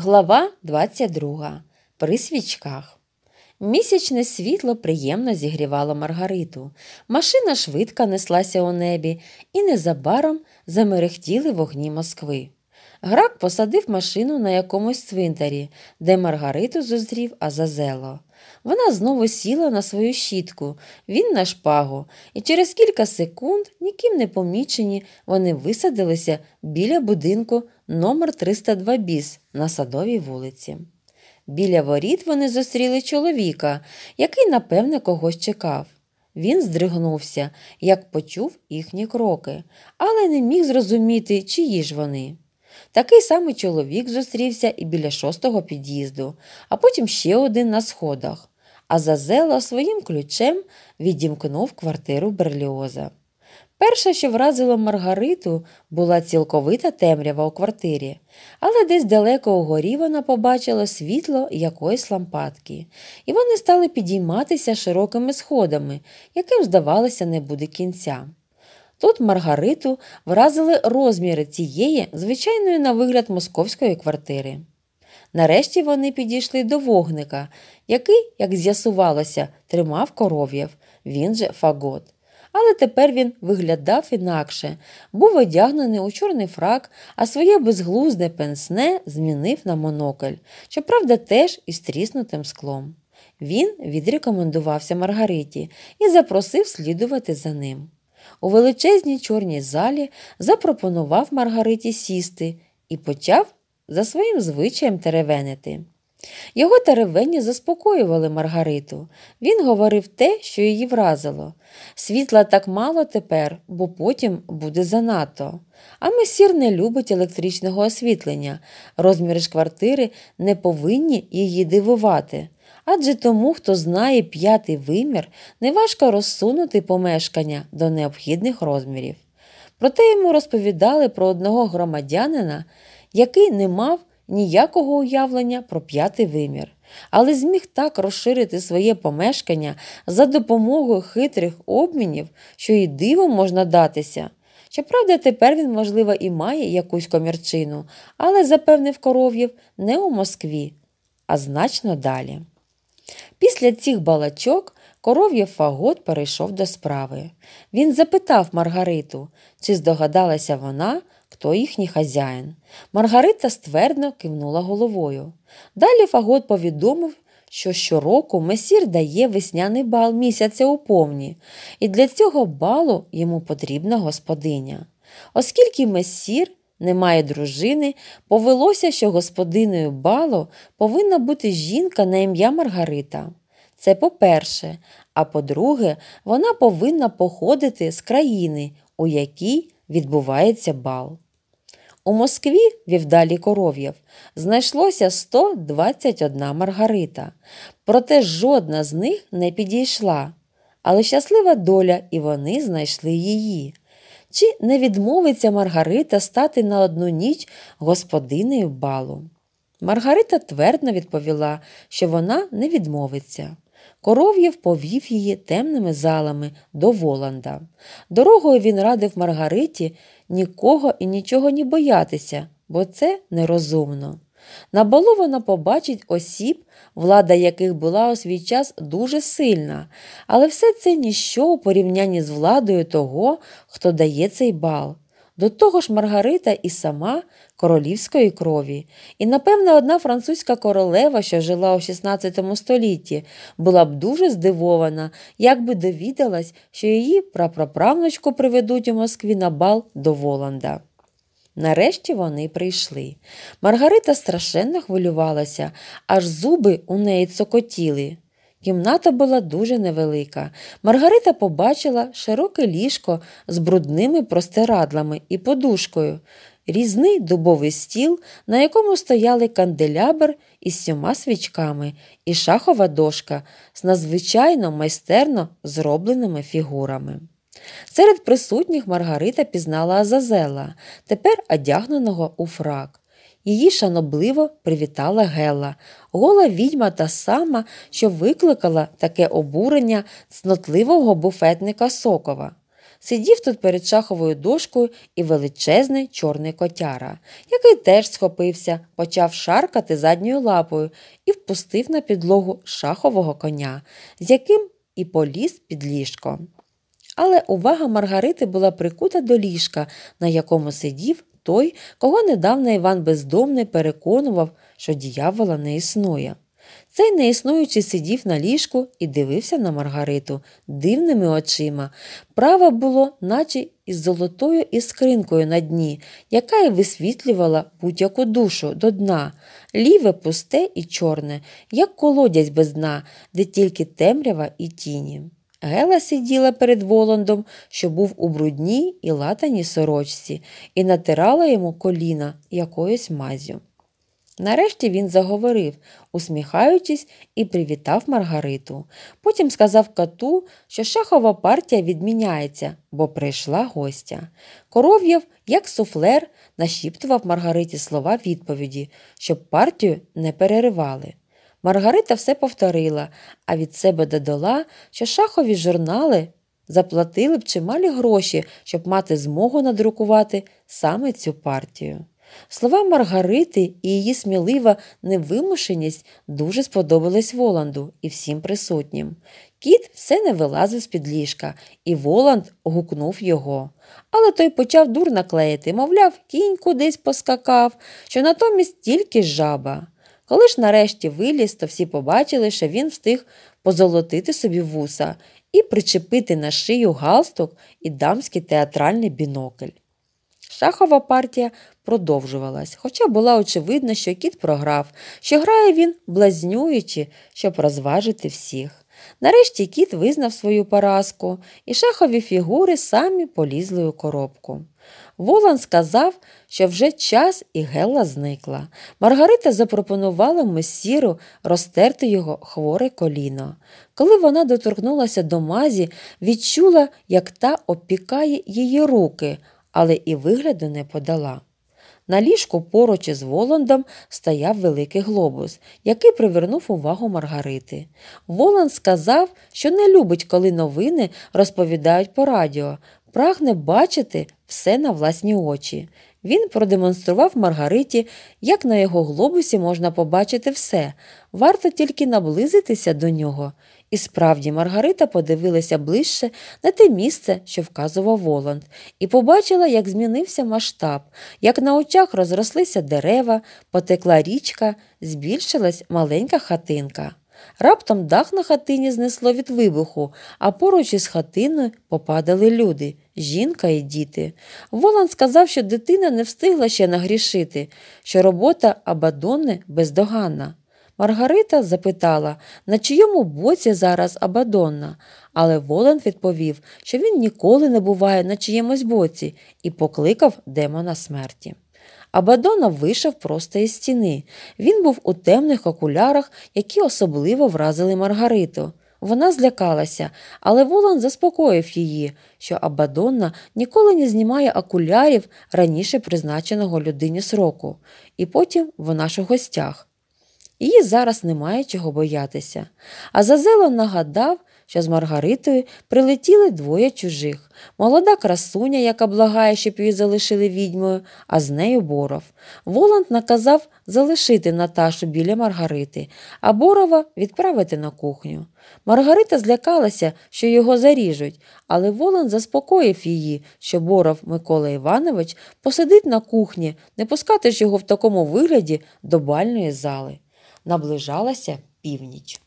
Глава 22. При свічках. Місячне світло приємно зігрівало Маргариту. Машина швидко неслася у небі, і незабаром замерехтіли вогні Москви. Грак посадив машину на якомусь цвинтарі, де Маргариту зозрів Азазело. Вона знову сіла на свою щітку, він на шпагу, і через кілька секунд, ніким не помічені, вони висадилися біля будинку номер 302 біс на садовій вулиці. Біля воріт вони зустріли чоловіка, який, напевне, когось чекав. Він здригнувся, як почув їхні кроки, але не міг зрозуміти, чиї ж вони. Такий самий чоловік зустрівся і біля шостого під'їзду, а потім ще один на сходах. А Зазела своїм ключем відімкнув квартиру Берліоза. Перше, що вразило Маргариту, була цілковита темрява у квартирі, але десь далеко угорі вона побачила світло якоїсь лампадки, і вони стали підійматися широкими сходами, яким, здавалося, не буде кінця. Тут Маргариту вразили розміри цієї звичайної на вигляд московської квартири. Нарешті вони підійшли до вогника, який, як з'ясувалося, тримав коров'яв, він же фагот. Але тепер він виглядав інакше, був одягнений у чорний фрак, а своє безглузне пенсне змінив на монокль, щоправда, теж із тріснутим склом. Він відрекомендувався Маргариті і запросив слідувати за ним у величезній чорній залі запропонував Маргариті сісти і почав за своїм звичаєм теревенити. Його теревені заспокоювали Маргариту. Він говорив те, що її вразило. Світла так мало тепер, бо потім буде занадто. А месір не любить електричного освітлення. Розміри ж квартири не повинні її дивувати адже тому, хто знає п'ятий вимір, неважко розсунути помешкання до необхідних розмірів. Проте йому розповідали про одного громадянина, який не мав ніякого уявлення про п'ятий вимір, але зміг так розширити своє помешкання за допомогою хитрих обмінів, що і дивом можна датися. Щоправда, тепер він, можливо, і має якусь комірчину, але запевнив коров'їв не у Москві, а значно далі. Після цих балачок коров'я фагот перейшов до справи. Він запитав Маргариту, чи здогадалася вона, хто їхній хазяїн. Маргарита ствердно кивнула головою. Далі фагот повідомив, що щороку месір дає весняний бал місяця у повні, і для цього балу йому потрібна господиня. Оскільки месір не має дружини, повелося, що господиною балу повинна бути жінка на ім'я Маргарита. Це по-перше, а по-друге, вона повинна походити з країни, у якій відбувається бал. У Москві, вівдалі коров'яв, знайшлося 121 маргарита, проте жодна з них не підійшла. Але щаслива доля, і вони знайшли її. Чи не відмовиться Маргарита стати на одну ніч господинею балу? Маргарита твердо відповіла, що вона не відмовиться. Коров'єв повів її темними залами до Воланда. Дорогою він радив Маргариті нікого і нічого не боятися, бо це нерозумно. На балу вона побачить осіб, влада яких була у свій час дуже сильна, але все це ніщо у порівнянні з владою того, хто дає цей бал. До того ж, Маргарита і сама королівської крові, і, напевне, одна французька королева, що жила у XVI столітті, була б дуже здивована, якби довідалась, що її прапраправночку приведуть у Москві на бал до Воланда. Нарешті вони прийшли. Маргарита страшенно хвилювалася, аж зуби у неї цокотіли. Кімната була дуже невелика. Маргарита побачила широке ліжко з брудними простирадлами і подушкою, різний дубовий стіл, на якому стояли канделябр із сьома свічками, і шахова дошка з надзвичайно майстерно зробленими фігурами. Серед присутніх Маргарита пізнала Азазела, тепер одягненого у фрак. Її шанобливо привітала Гела, гола відьма та сама, що викликала таке обурення цнотливого буфетника Сокова. Сидів тут перед шаховою дошкою і величезний чорний котяра, який теж схопився, почав шаркати задньою лапою і впустив на підлогу шахового коня, з яким і поліз під ліжко. Але увага Маргарити була прикута до ліжка, на якому сидів той, кого недавно Іван Бездомний переконував, що діявола не існує. Цей неіснуючий сидів на ліжку і дивився на Маргариту дивними очима. Право було, наче із золотою іскринкою на дні, яка й висвітлювала будь-яку душу до дна, ліве, пусте і чорне, як колодязь без дна, де тільки темрява і тіні. Гела сиділа перед Воландом, що був у брудній і латаній сорочці, і натирала йому коліна якоюсь мазю. Нарешті він заговорив, усміхаючись, і привітав Маргариту. Потім сказав коту, що шахова партія відміняється, бо прийшла гостя. Коров'яв, як суфлер, нашіптував Маргариті слова відповіді, щоб партію не переривали. Маргарита все повторила, а від себе додала, що шахові журнали заплатили б чималі гроші, щоб мати змогу надрукувати саме цю партію. Слова Маргарити і її смілива невимушеність дуже сподобались Воланду і всім присутнім. Кіт все не вилазив з під ліжка, і Воланд гукнув його. Але той почав дурно клеїти, мовляв, кінь кудись поскакав, що натомість тільки жаба. Коли ж нарешті виліз, то всі побачили, що він встиг позолотити собі вуса і причепити на шию галстук і дамський театральний бінокль. Шахова партія продовжувалась, хоча була очевидна, що кіт програв, що грає він блазнюючи, щоб розважити всіх. Нарешті кіт визнав свою поразку, і шахові фігури самі полізли у коробку. Волан сказав, що вже час і Гелла зникла. Маргарита запропонувала месіру розтерти його хворе коліно. Коли вона доторкнулася до мазі, відчула, як та опікає її руки але і вигляду не подала. На ліжку поруч із Воландом стояв великий глобус, який привернув увагу Маргарити. Воланд сказав, що не любить, коли новини розповідають по радіо, прагне бачити все на власні очі. Він продемонстрував Маргариті, як на його глобусі можна побачити все, варто тільки наблизитися до нього. І справді Маргарита подивилася ближче на те місце, що вказував Воланд, і побачила, як змінився масштаб, як на очах розрослися дерева, потекла річка, збільшилась маленька хатинка. Раптом дах на хатині знесло від вибуху, а поруч із хатиною попадали люди жінка і діти. Волан сказав, що дитина не встигла ще нагрішити, що робота Абадонни бездоганна. Маргарита запитала, на чийому боці зараз Абадонна, але Волан відповів, що він ніколи не буває на чиємусь боці, і покликав демона смерті. Абадона вийшов просто із стіни. Він був у темних окулярах, які особливо вразили Маргариту. Вона злякалася, але Волан заспокоїв її, що Абадонна ніколи не знімає окулярів раніше призначеного людині сроку, і потім в наших гостях. Її зараз немає чого боятися. А Зазело нагадав, що з Маргаритою прилетіли двоє чужих молода красуня, яка благає, щоб її залишили відьмою, а з нею боров. Воланд наказав залишити Наташу біля Маргарити, а борова відправити на кухню. Маргарита злякалася, що його заріжуть, але Воланд заспокоїв її, що боров Микола Іванович посидить на кухні, не пускати ж його в такому вигляді до бальної зали наближалася північ.